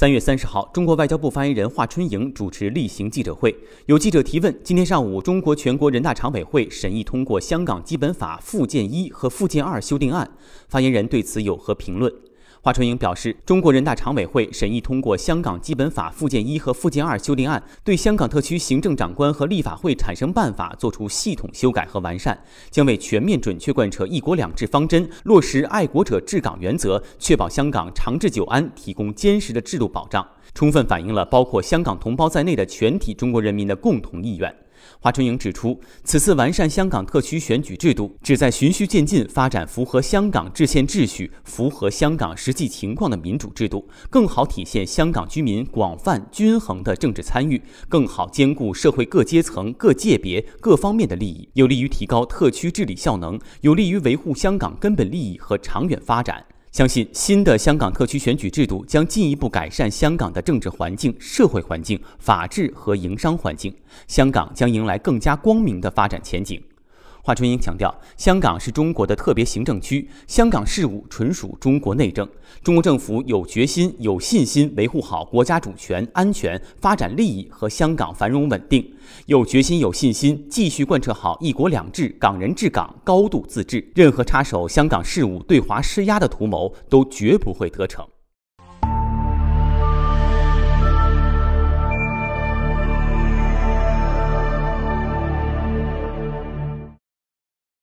三月三十号，中国外交部发言人华春莹主持例行记者会，有记者提问：今天上午，中国全国人大常委会审议通过《香港基本法》附件一和附件二修订案，发言人对此有何评论？华春莹表示，中国人大常委会审议通过《香港基本法》附件一和附件二修订案，对香港特区行政长官和立法会产生办法作出系统修改和完善，将为全面准确贯彻“一国两制”方针、落实爱国者治港原则、确保香港长治久安提供坚实的制度保障，充分反映了包括香港同胞在内的全体中国人民的共同意愿。华春莹指出，此次完善香港特区选举制度，旨在循序渐进发展符合香港制宪秩序、符合香港实际情况的民主制度，更好体现香港居民广泛均衡的政治参与，更好兼顾社会各阶层、各界别、各方面的利益，有利于提高特区治理效能，有利于维护香港根本利益和长远发展。相信新的香港特区选举制度将进一步改善香港的政治环境、社会环境、法治和营商环境，香港将迎来更加光明的发展前景。华春莹强调，香港是中国的特别行政区，香港事务纯属中国内政。中国政府有决心、有信心维护好国家主权、安全、发展利益和香港繁荣稳定，有决心、有信心继续贯彻好“一国两制”、港人治港、高度自治。任何插手香港事务、对华施压的图谋都绝不会得逞。